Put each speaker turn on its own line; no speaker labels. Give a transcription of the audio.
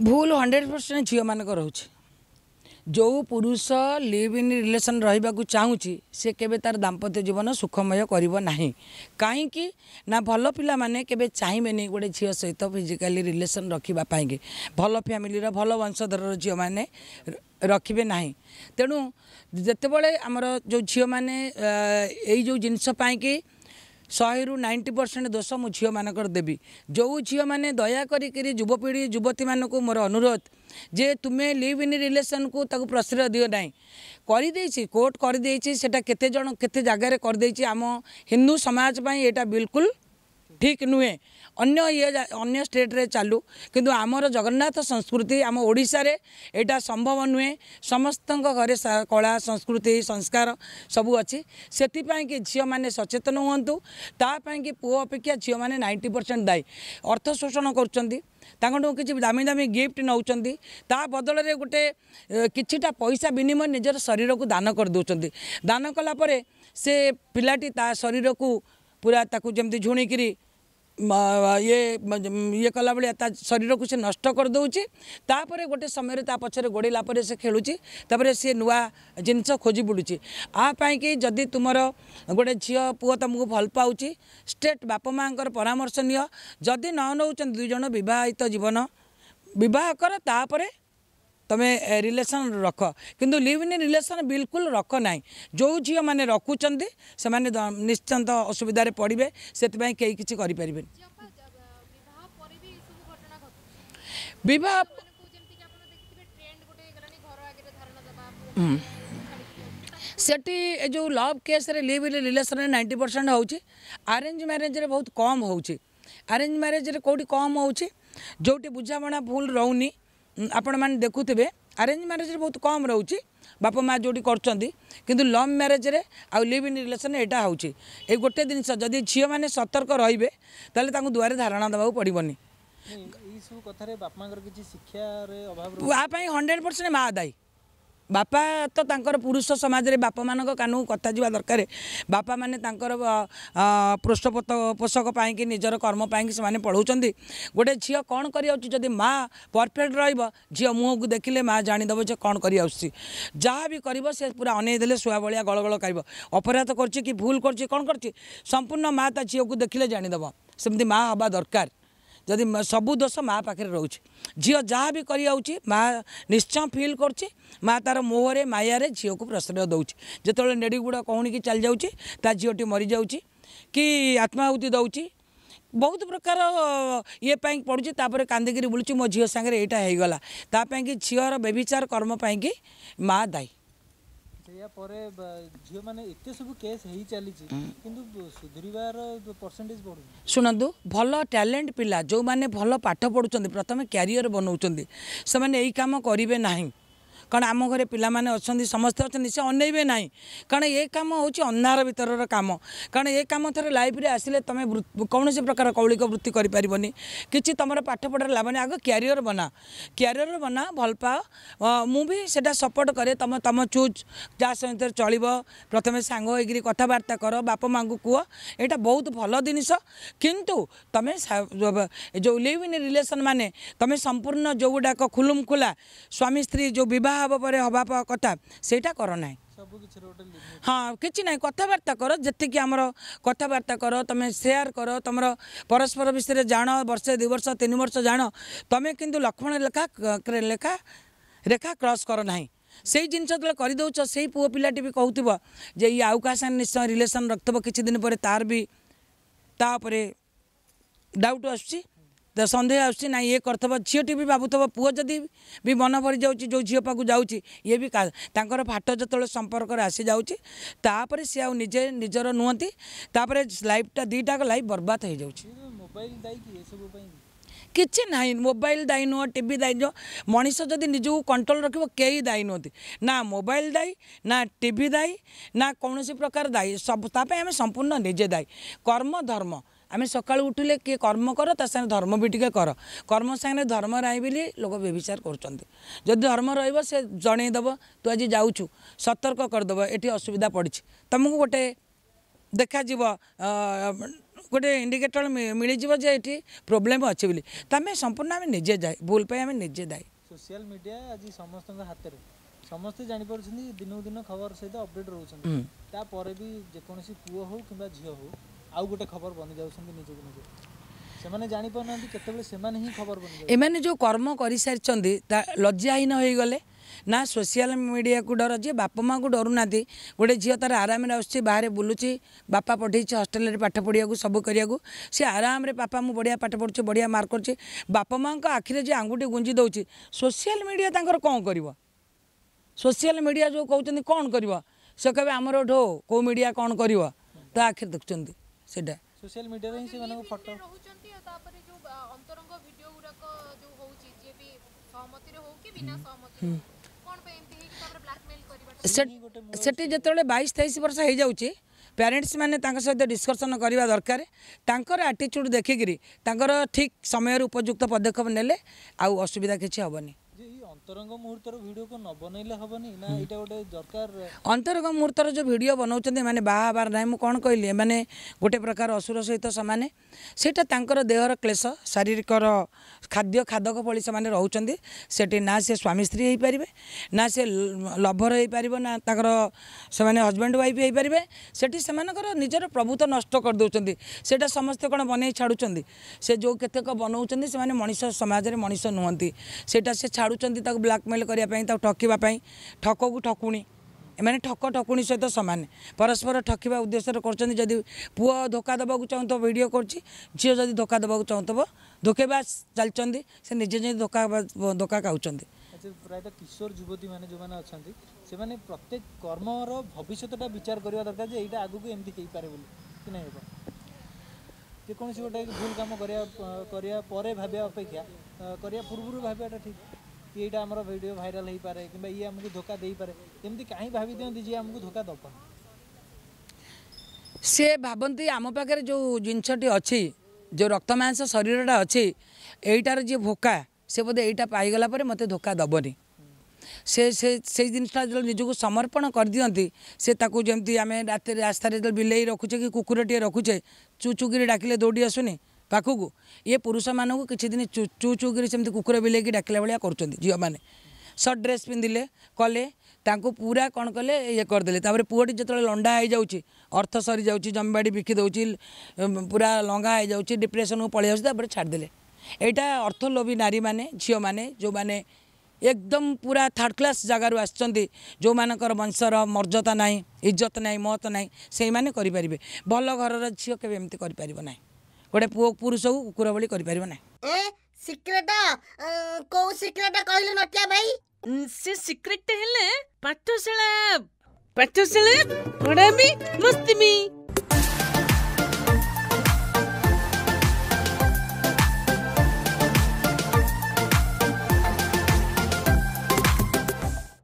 भुल hundred percent झिचे जो पुरुष लिव इन रिलेसन रहेको सि के तार दाम्पत्य जीवन सुखमय गर् भल पानी केही नहीं नि गएर सहित फिजिकली रिलेसन रकैक भल फ्यमि भल वंशधर र झिउने रखिनातेब झिउने यही जो कि ଶହେରୁ ନାଇଣ୍ଟି ପରସେଣ୍ଟ ଦୋଷ ମୁଁ ଝିଅମାନଙ୍କର ଦେବି ଯେଉଁ ଝିଅମାନେ ଦୟାକରିକିରି ଯୁବପିଢ଼ି ଯୁବତୀମାନଙ୍କୁ ମୋର ଅନୁରୋଧ ଯେ ତୁମେ ଲିଭ୍ ଇନ୍ ରିଲେସନ୍କୁ ତାକୁ ପ୍ରଶ୍ରୟ ଦିଅ ନାହିଁ କରିଦେଇଛି କୋର୍ଟ କରିଦେଇଛି ସେଇଟା କେତେ ଜଣ କେତେ ଜାଗାରେ କରିଦେଇଛି ଆମ ହିନ୍ଦୁ ସମାଜ ପାଇଁ ଏଇଟା ବିଲକୁଲ ଠିକ୍ ନୁହେଁ ଅନ୍ୟ ଇଏ ଅନ୍ୟ ଷ୍ଟେଟ୍ରେ ଚାଲୁ କିନ୍ତୁ ଆମର ଜଗନ୍ନାଥ ସଂସ୍କୃତି ଆମ ଓଡ଼ିଶାରେ ଏଇଟା ସମ୍ଭବ ନୁହେଁ ସମସ୍ତଙ୍କ ଘରେ କଳା ସଂସ୍କୃତି ସଂସ୍କାର ସବୁ ଅଛି ସେଥିପାଇଁକି ଝିଅମାନେ ସଚେତନ ହୁଅନ୍ତୁ ତା ପାଇଁକି ପୁଅ ଅପେକ୍ଷା ଝିଅମାନେ ନାଇଣ୍ଟି ପରସେଣ୍ଟ ଦାୟୀ ଅର୍ଥ ଶୋଷଣ କରୁଛନ୍ତି ତାଙ୍କଠୁ କିଛି ଦାମୀ ଦାମୀ ଗିଫ୍ଟ ନେଉଛନ୍ତି ତା ବଦଳରେ ଗୋଟେ କିଛିଟା ପଇସା ବିନିମୟ ନିଜର ଶରୀରକୁ ଦାନ କରିଦେଉଛନ୍ତି ଦାନ କଲା ପରେ ସେ ପିଲାଟି ତା ଶରୀରକୁ ପୁରା ତାକୁ ଯେମିତି ଝୁଣିକିରି ଇଏ ଇଏ କଲା ଭଳିଆ ତା ଶରୀରକୁ ସେ ନଷ୍ଟ କରିଦେଉଛି ତାପରେ ଗୋଟେ ସମୟରେ ତା ପଛରେ ଗୋଡ଼େଇଲା ପରେ ସେ ଖେଳୁଛି ତାପରେ ସିଏ ନୂଆ ଜିନିଷ ଖୋଜି ବୁଲୁଛି ଆ ପାଇଁକି ଯଦି ତୁମର ଗୋଟେ ଝିଅ ପୁଅ ତୁମକୁ ଭଲ ପାଉଛି ଷ୍ଟେଟ୍ ବାପା ମାଆଙ୍କର ପରାମର୍ଶ ନିଅ ଯଦି ନ ନେଉଛନ୍ତି ଦୁଇ ଜଣ ବିବାହିତ ଜୀବନ ବିବାହ କର ତାପରେ તમે રિલેશન રખ કિંતુ લિવ ઇન રિલેશન બિલકુલ રખ ନାହିଁ ଯେଉଁ ଝିଅମାନେ ରଖୁଛନ୍ତି ସେମାନେ ନିଶ୍ଚିନ୍ତ ଅସୁବିଧାରେ ପଡ଼ିବେ ସେଥିପାଇଁ କେହି କିଛି କରିପାରିବେନି ବିବାହ ସେଠି ଏ ଯେଉଁ ଲଭ୍ କେସ୍ରେ ଲିଭ୍ ଇନ୍ ରିଲେସନ୍ରେ ନାଇଣ୍ଟି ପରସେଣ୍ଟ ହେଉଛି ଆରେଞ୍ଜ ମ୍ୟାରେଜ୍ରେ ବହୁତ କମ୍ ହେଉଛି ଆରେଞ୍ଜ ମ୍ୟାରେଜ୍ରେ କେଉଁଠି କମ୍ ହେଉଛି ଯେଉଁଠି ବୁଝାମଣା ଭୁଲ ରହୁନି ଆପଣମାନେ ଦେଖୁଥିବେ ଆରେଞ୍ଜ ମ୍ୟାରେଜରେ ବହୁତ କମ୍ ରହୁଛି ବାପା ମା ଯେଉଁଠି କରୁଛନ୍ତି କିନ୍ତୁ ଲଭ୍ ମ୍ୟାରେଜରେ ଆଉ ଲିଭ୍ ଇନ୍ ରିଲେସନ୍ ଏଇଟା ହେଉଛି ଏଇ ଗୋଟେ ଜିନିଷ ଯଦି ଝିଅମାନେ ସତର୍କ ରହିବେ ତାହେଲେ ତାଙ୍କୁ ଦୁଆରେ ଧାରଣା ଦେବାକୁ ପଡ଼ିବନି
ଏଇସବୁ କଥାରେ ବାପା ମାଙ୍କର କିଛି ଶିକ୍ଷାରେ ଅଭାବ ଆ
ପାଇଁ ହଣ୍ଡ୍ରେଡ଼ ପରସେଣ୍ଟ ମା ଦାୟୀ ବାପା ତ ତାଙ୍କର ପୁରୁଷ ସମାଜରେ ବାପାମାନଙ୍କ କାନକୁ କଥା ଯିବା ଦରକାର ବାପାମାନେ ତାଙ୍କର ପୃଷ୍ଠପୋତ ପୋଷକ ପାଇଁକି ନିଜର କର୍ମ ପାଇଁକି ସେମାନେ ପଢ଼ାଉଛନ୍ତି ଗୋଟେ ଝିଅ କ'ଣ କରିଆସୁଛି ଯଦି ମାଆ ପରଫେକ୍ଟ ରହିବ ଝିଅ ମୁହଁକୁ ଦେଖିଲେ ମାଆ ଜାଣିଦେବ ଯେ କ'ଣ କରି ଆସୁଛି ଯାହା ବି କରିବ ସେ ପୁରା ଅନେଇ ଦେଲେ ଶୁଆ ଭଳିଆ ଗଳଗଳ କରିବ ଅପରାଧ କରୁଛି କି ଭୁଲ କରୁଛି କ'ଣ କରୁଛି ସମ୍ପୂର୍ଣ୍ଣ ମାଆ ତା ଝିଅକୁ ଦେଖିଲେ ଜାଣିଦେବ ସେମିତି ମାଆ ହେବା ଦରକାର ଯଦି ସବୁ ଦୋଷ ମାଆ ପାଖରେ ରହୁଛି ଝିଅ ଯାହା ବି କରିଯାଉଛି ମାଆ ନିଶ୍ଚୟ ଫିଲ୍ କରୁଛି ମାଆ ତାର ମୋହରେ ମାୟାରେ ଝିଅକୁ ପ୍ରଶ୍ରୟ ଦେଉଛି ଯେତେବେଳେ ନେଡ଼ିଗୁଡ଼ା କହୁଣିକି ଚାଲିଯାଉଛି ତା ଝିଅଟି ମରିଯାଉଛି କି ଆତ୍ମାହୁତି ଦେଉଛି ବହୁତ ପ୍ରକାର ଇଏ ପାଇଁ ପଡ଼ୁଛି ତାପରେ କାନ୍ଦିକିରି ବୁଲୁଛି ମୋ ଝିଅ ସାଙ୍ଗରେ ଏଇଟା ହେଇଗଲା ତା ପାଇଁକି ଝିଅର ବ୍ୟବିଚାର କର୍ମ ପାଇଁକି ମାଆ ଦାୟୀ
ସେଇଆ ପରେ ଝିଅମାନେ ଏତେ ସବୁ କେସ୍ ହେଇ ଚାଲିଛି କିନ୍ତୁ ସୁଧୁରିବାର ପରସେଣ୍ଟେଜ
ବଢୁନି ଶୁଣନ୍ତୁ ଭଲ ଟ୍ୟାଲେଣ୍ଟ ପିଲା ଯେଉଁମାନେ ଭଲ ପାଠ ପଢ଼ୁଛନ୍ତି ପ୍ରଥମେ କ୍ୟାରିୟର ବନାଉଛନ୍ତି ସେମାନେ ଏଇ କାମ କରିବେ ନାହିଁ कहाँ आम घर पि अनि समस्ते अनि सि कारण ए काम हौ अंधार भितर काम कारण ए काम थोर लिसे प्रकार कौलिक वृत्ति गरिपार नमर पाठपढा लाभ नै आगो क्यारियर बना क्यारियर बना भल पाव मुबिटा सपोर्ट के तम चुज जासँग चलियो प्रथमे साङ कथा बर्ता बापमा कुह यता बहुत भन्नु जिनिस कि तम जैव रिलेसन मे तम सम्पूर्ण जोगुडाक खुलुम खुला स्वामी स्त्री जो विवाह ଯାହା ହବ ପରେ ହବା କଥା ସେଇଟା କର ନାହିଁ ହଁ କିଛି ନାହିଁ କଥାବାର୍ତ୍ତା କର ଯେତିକି ଆମର କଥାବାର୍ତ୍ତା କର ତମେ ସେୟାର କର ତମର ପରସ୍ପର ବିଷୟରେ ଜାଣ ବର୍ଷେ ଦୁଇ ବର୍ଷ ତିନି ବର୍ଷ ଜାଣ ତୁମେ କିନ୍ତୁ ଲକ୍ଷ୍ମଣ ଲେଖା ଲେଖା ରେଖା କ୍ରସ୍ କର ନାହିଁ ସେଇ ଜିନିଷ ଯେତେବେଳେ କରିଦେଉଛ ସେଇ ପୁଅ ପିଲାଟି ବି କହୁଥିବ ଯେ ଇଏ ଆଉ କାହା ସାଙ୍ଗେ ନିଶ୍ଚୟ ରିଲେସନ୍ ରଖିଥିବ କିଛି ଦିନ ପରେ ତାର ବି ତା ଉପରେ ଡାଉଟ୍ ଆସୁଛି सन्देह आसु नाहिुथ पू मन भरि जो झिउ पा इबि तर फाट जति सम्पर्क आसि जापर सि आउँ निजर नुहति तिटाक लर्बाद हुन्छ
मोबाल दायी
केही मोबाइल दायी नुह टी दायी ननिस जिम्मी निजको कन्ट्रोल रोक दायी नुहेन्ट नोबाइ दायी नायी नौसी प्रकार दायी त संपूर्ण निजे दायी कर्म धर्म আমি সকাল উঠলে কি কর্ম কর তার সাথে ধর্ম বি টিকে কর কর্ম সাথে ধর্ম রায় বলে লোক ব্যবচার করছেন যদি ধর্ম রহব সে জনাই দেব তু আজ যাচ্ছু সতর্ক করেদেব এটি অসুবিধা পড়ছে তুমি গোটে দেখা যাব গোটে ইন্ডিকেটর মিলে যাব যে এটি প্রোবলেম অছে বলে তো সম্পূর্ণ আমি নিজে যাই ভুল পাই আমি নিজে যাই
সোশিয়াল মিডিয়া আজ সমস্ত হাতের ସମସ୍ତେ ଜାଣିପାରୁଛନ୍ତି দিন ଦିନ ଖବର ସହିତ ଅପଡେଟ୍ ରହୁଛନ୍ତି ତାପରେ ବି ଯେକୌଣସି পুয় হোক কিংবা ঝিও হোক र्म
गरिसारिन्छ लज्जाहीन होइगले नोसिया मिडिया डर जे बापमा डरु गए झिउ तर आराम आएर बोलु बापा पठाइन्छ हस्टेला पाठ पढि सबै गरि आराम बढिया पाठ पढु बढिया मर्किन्छ बापमा आखिरी जे गुंजी गुँजि देउछ सोसिया मिडिया कम्ब सोसिया मिडिया जो कि कन्स सबै आमर ढो को कन् त आखिर देख्छ ସେଇଟା
ସୋସିଆଲ ମିଡ଼ିଆରେ ହିଁ ସେମାନଙ୍କ ଫଟୋ
ସେଠି ଯେତେବେଳେ ବାଇଶ ତେଇଶ ବର୍ଷ ହେଇଯାଉଛି ପ୍ୟାରେଣ୍ଟସ୍ ମାନେ ତାଙ୍କ ସହିତ ଡିସ୍କସନ୍ କରିବା ଦରକାର ତାଙ୍କର ଆଟିଚ୍ୟୁଡ଼୍ ଦେଖିକିରି ତାଙ୍କର ଠିକ୍ ସମୟରେ ଉପଯୁକ୍ତ ପଦକ୍ଷେପ ନେଲେ ଆଉ ଅସୁବିଧା କିଛି ହେବନି
ଅନ୍ତରଙ୍ଗ ମୁହୂର୍ତ୍ତର
ଯେଉଁ ଭିଡ଼ିଓ ବନାଉଛନ୍ତି ଏମାନେ ବାହା ହେବାର ନାହିଁ ମୁଁ କ'ଣ କହିଲି ଏମାନେ ଗୋଟେ ପ୍ରକାର ଅସୁର ସହିତ ସେମାନେ ସେଇଟା ତାଙ୍କର ଦେହର କ୍ଲେଶ ଶାରୀରିକର ଖାଦ୍ୟ ଖାଦକ ଭଳି ସେମାନେ ରହୁଛନ୍ତି ସେଠି ନା ସେ ସ୍ୱାମୀ ସ୍ତ୍ରୀ ହେଇପାରିବେ ନା ସେ ଲଭର ହେଇପାରିବ ନା ତାଙ୍କର ସେମାନେ ହଜବେଣ୍ଡ ୱାଇଫ୍ ହୋଇପାରିବେ ସେଠି ସେମାନଙ୍କର ନିଜର ପ୍ରଭୁତ୍ୱ ନଷ୍ଟ କରିଦେଉଛନ୍ତି ସେଇଟା ସମସ୍ତେ କ'ଣ ବନେଇ ଛାଡ଼ୁଛନ୍ତି ସେ ଯେଉଁ କେତେକ ବନାଉଛନ୍ତି ସେମାନେ ମଣିଷ ସମାଜରେ ମଣିଷ ନୁହଁନ୍ତି ସେଇଟା ସେ ଛାଡ଼ୁଛନ୍ତି ତାକୁ ତାକୁ ବ୍ଲାକମେଲ୍ କରିବା ପାଇଁ ତାକୁ ଠକିବା ପାଇଁ ଠକକୁ ଠକୁଣି ଏମାନେ ଠକ ଠକୁଣି ସହିତ ସମାନ ପରସ୍ପର ଠକିବା ଉଦ୍ଦେଶ୍ୟରେ କରୁଛନ୍ତି ଯଦି ପୁଅ ଧୋକା ଦେବାକୁ ଚାହୁଁଥିବ ଭିଡ଼ିଓ କରୁଛି ଝିଅ ଯଦି ଧୋକା ଦେବାକୁ ଚାହୁଁଥିବ ଧୋକେଇବା ଚାଲିଛନ୍ତି ସେ ନିଜେ ନିଜେ ଧୋକା ଧୋକା ଖାଉଛନ୍ତି
ପ୍ରାୟତଃ କିଶୋର ଯୁବତୀମାନେ ଯେଉଁମାନେ ଅଛନ୍ତି ସେମାନେ ପ୍ରତ୍ୟେକ କର୍ମର ଭବିଷ୍ୟତଟା ବିଚାର କରିବା ଦରକାର ଯେ ଏଇଟା ଆଗକୁ ଏମିତି ହେଇପାରେ ବୋଲି କି ନାହିଁ ହେବ ଯେକୌଣସି ଗୋଟେ ଭୁଲ କାମ କରିବା କରିବା ପରେ ଭାବିବା ଅପେକ୍ଷା କରିବା ପୂର୍ବରୁ ଭାବିବାଟା ଠିକ୍ କି ଏଇଟା ଆମର ଭିଡ଼ିଓ ଭାଇରାଲ୍ ହୋଇପାରେ କିମ୍ବା ଇଏ ଆମକୁ ଧୋକା ଦେଇପାରେ ଏମିତି କାହିଁ ଭାବି ଦିଅନ୍ତି ଯିଏ ଆମକୁ ଧୋକା ଦେବନି
ସିଏ ଭାବନ୍ତି ଆମ ପାଖରେ ଯେଉଁ ଜିନିଷଟି ଅଛି ଯେଉଁ ରକ୍ତମାଂସ ଶରୀରଟା ଅଛି ଏଇଟାର ଯିଏ ଭୋକା ସେ ବୋଧେ ଏଇଟା ପାଇଗଲା ପରେ ମୋତେ ଧୋକା ଦେବନି ସେ ସେ ସେଇ ଜିନିଷଟା ଯେତେବେଳେ ନିଜକୁ ସମର୍ପଣ କରିଦିଅନ୍ତି ସେ ତାକୁ ଯେମିତି ଆମେ ରାତିରେ ରାସ୍ତାରେ ଯେତେବେଳେ ବିଲେଇ ରଖୁଛେ କି କୁକୁରଟିଏ ରଖୁଛେ ଚୁଚୁକିରି ଡାକିଲେ ଦୌଡ଼ି ଆସୁନି ପାଖକୁ ଇଏ ପୁରୁଷମାନଙ୍କୁ କିଛି ଦିନ ଚୁ ଚୁ କରି ସେମିତି କୁକୁର ବିଲେଇକି ଡାକିଲା ଭଳିଆ କରୁଛନ୍ତି ଝିଅମାନେ ସର୍ଟ ଡ୍ରେସ୍ ପିନ୍ଧିଲେ କଲେ ତାଙ୍କୁ ପୁରା କ'ଣ କଲେ ଇଏ କରିଦେଲେ ତାପରେ ପୁଅଟି ଯେତେବେଳେ ଲଣ୍ଡା ହୋଇଯାଉଛି ଅର୍ଥ ସରିଯାଉଛି ଜମିବାଡ଼ି ବିକି ଦେଉଛି ପୁରା ଲଙ୍ଗା ହୋଇଯାଉଛି ଡିପ୍ରେସନ୍କୁ ପଳାଇଯାଉଛି ତାପରେ ଛାଡ଼ିଦେଲେ ଏଇଟା ଅର୍ଥଲୋଭୀ ନାରୀମାନେ ଝିଅମାନେ ଯେଉଁମାନେ ଏକଦମ୍ ପୁରା ଥାର୍ଡ଼ କ୍ଲାସ୍ ଜାଗାରୁ ଆସିଛନ୍ତି ଯେଉଁମାନଙ୍କର ବଂଶର ମର୍ଯ୍ୟାଦା ନାହିଁ ଇଜ୍ଜତ ନାହିଁ ମହତ ନାହିଁ ସେଇମାନେ କରିପାରିବେ ଭଲ ଘରର ଝିଅ କେବେ ଏମିତି କରିପାରିବ ନାହିଁ ଗୋଟେ ପୁଅ ପୁରୁଷକୁ କୁକୁର ଭଳି କରିପାରିବ
ନାହିଁ ସିକ୍ରେଟ କୋଉ
ସିକ୍ରେଟ କହିଲୁ ନଟିଆ ଭାଇ ସେ ସିକ୍ରେଟ ହେଲେ ପାଠଶାଳା ପାଠଶାଳା ପଢ଼ାମି ମସ୍ତିମି